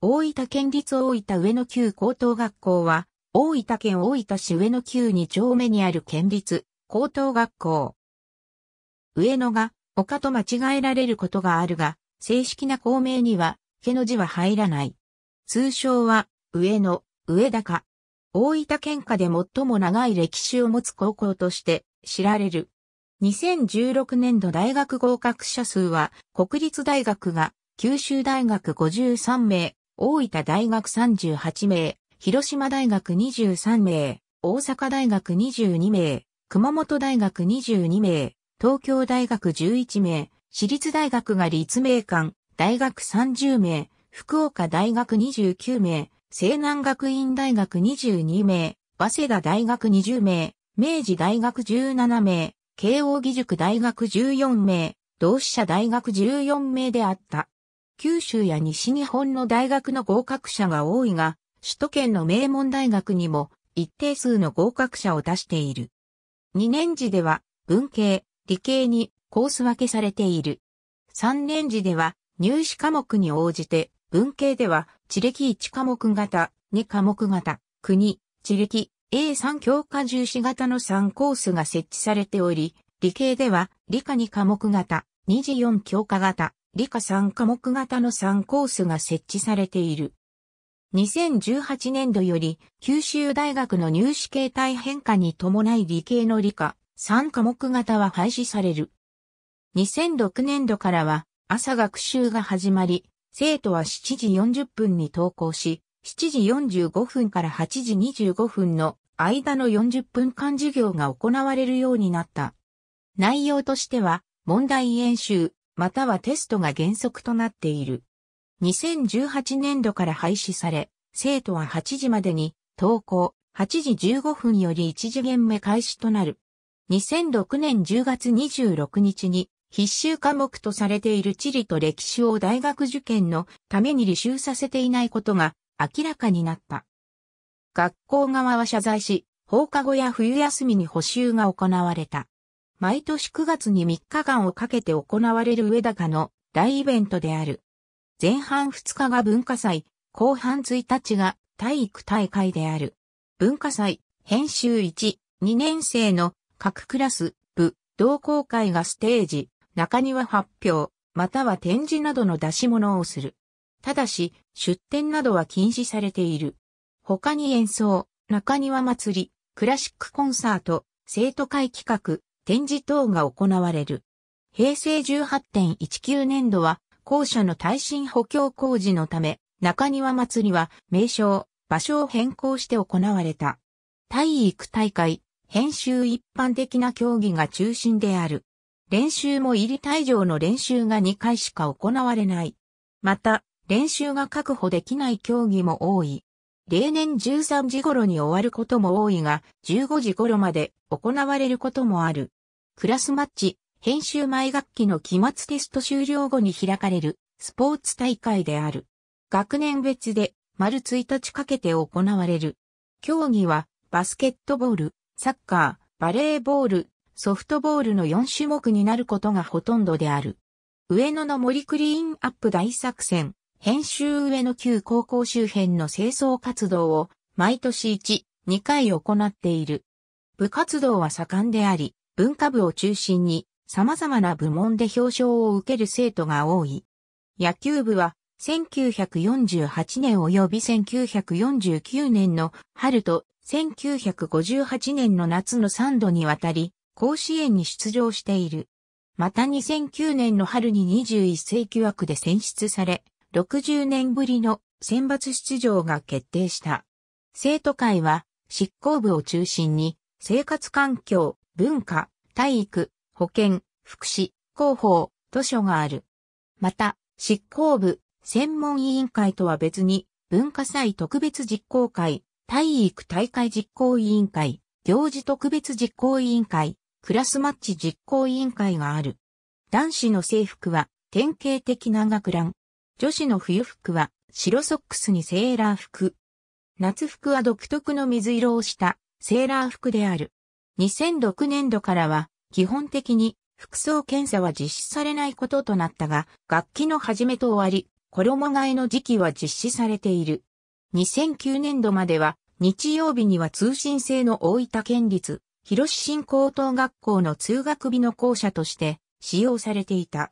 大分県立大分上野旧高等学校は、大分県大分市上野旧2丁目にある県立高等学校。上野が丘と間違えられることがあるが、正式な校名には、家の字は入らない。通称は、上野、上高。大分県下で最も長い歴史を持つ高校として知られる。2016年度大学合格者数は、国立大学が九州大学53名、大分大学38名、広島大学23名、大阪大学22名、熊本大学22名、東京大学11名、私立大学が立命館、大学30名、福岡大学29名、西南学院大学22名、早稲田大学20名、明治大学17名、慶応義塾大学14名、同志社大学14名であった。九州や西日本の大学の合格者が多いが、首都圏の名門大学にも一定数の合格者を出している。2年次では文系、理系にコース分けされている。3年次では入試科目に応じて、文系では地歴1科目型、2科目型、国、地歴 A3 教科重視型の3コースが設置されており、理系では理科2科目型、2次4教科型、理科3科目型の3コースが設置されている。2018年度より九州大学の入試形態変化に伴い理系の理科3科目型は廃止される。2006年度からは朝学習が始まり、生徒は7時40分に登校し、7時45分から8時25分の間の40分間授業が行われるようになった。内容としては問題演習、またはテストが原則となっている。2018年度から廃止され、生徒は8時までに、登校、8時15分より1次元目開始となる。2006年10月26日に、必修科目とされている地理と歴史を大学受験のために履修させていないことが明らかになった。学校側は謝罪し、放課後や冬休みに補修が行われた。毎年9月に3日間をかけて行われる上高の大イベントである。前半2日が文化祭、後半1日が体育大会である。文化祭、編集1、2年生の各クラス、部、同好会がステージ、中庭発表、または展示などの出し物をする。ただし、出展などは禁止されている。他に演奏、中庭祭り、クラシックコンサート、生徒会企画、展示等が行われる。平成18.19年度は、校舎の耐震補強工事のため、中庭祭りは名称、場所を変更して行われた。体育大会、編集一般的な競技が中心である。練習も入り退場の練習が2回しか行われない。また、練習が確保できない競技も多い。例年13時頃に終わることも多いが、15時頃まで行われることもある。クラスマッチ、編集前学期の期末テスト終了後に開かれるスポーツ大会である。学年別で丸1日かけて行われる。競技はバスケットボール、サッカー、バレーボール、ソフトボールの4種目になることがほとんどである。上野の森クリーンアップ大作戦、編集上野旧高校周辺の清掃活動を毎年1、2回行っている。部活動は盛んであり、文化部を中心に様々な部門で表彰を受ける生徒が多い。野球部は1948年及び1949年の春と1958年の夏の3度にわたり甲子園に出場している。また2009年の春に21世紀枠で選出され、60年ぶりの選抜出場が決定した。生徒会は執行部を中心に生活環境、文化、体育、保健、福祉、広報、図書がある。また、執行部、専門委員会とは別に、文化祭特別実行会、体育大会実行委員会、行事特別実行委員会、クラスマッチ実行委員会がある。男子の制服は典型的な学ラン。女子の冬服は白ソックスにセーラー服。夏服は独特の水色をしたセーラー服である。2006年度からは、基本的に服装検査は実施されないこととなったが、楽器の始めと終わり、衣替えの時期は実施されている。2009年度までは、日曜日には通信制の大分県立、広志新高等学校の通学日の校舎として使用されていた。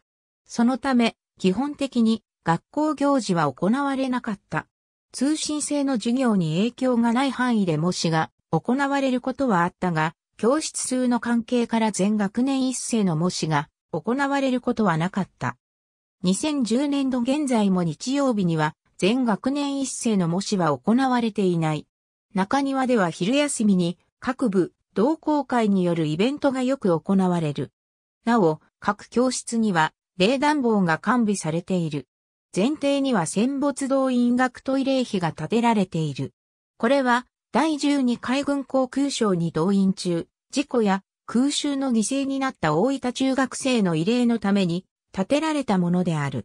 そのため、基本的に学校行事は行われなかった。通信制の授業に影響がない範囲で模試が行われることはあったが、教室数の関係から全学年一斉の模試が行われることはなかった。2010年度現在も日曜日には全学年一斉の模試は行われていない。中庭では昼休みに各部同好会によるイベントがよく行われる。なお、各教室には冷暖房が完備されている。前提には戦没動員学トイレ碑が建てられている。これは第12海軍航空賞に動員中、事故や空襲の犠牲になった大分中学生の慰霊のために建てられたものである。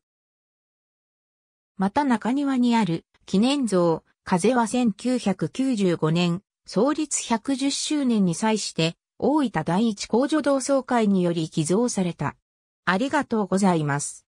また中庭にある記念像、風は1995年、創立110周年に際して、大分第一工場同窓会により寄贈された。ありがとうございます。